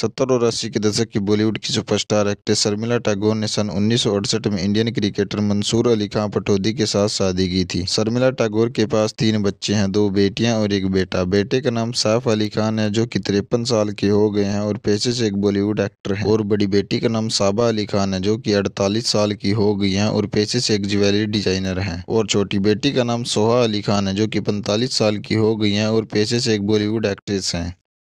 सत्तर और अस्सी के दशक की बॉलीवुड की सुपरस्टार एक्ट्रेस शर्मिला टैगोर ने सन उन्नीस में इंडियन क्रिकेटर मंसूर अली खां पटौदी के साथ शादी की थी शर्मिला टैगोर के पास तीन बच्चे हैं दो बेटियां और एक बेटा बेटे का नाम सैफ अली खान है जो कि तिरपन साल के हो गए हैं और पेशे से एक बॉलीवुड एक्टर है और बड़ी बेटी का नाम साबा अली खान है जो की अड़तालीस साल की हो गई है और पेशे से एक ज्वेलरी डिजाइनर है और छोटी बेटी का नाम सोहा अली खान है जो की पैंतालीस साल की हो गई है और पेशे से एक बॉलीवुड एक्ट्रेस है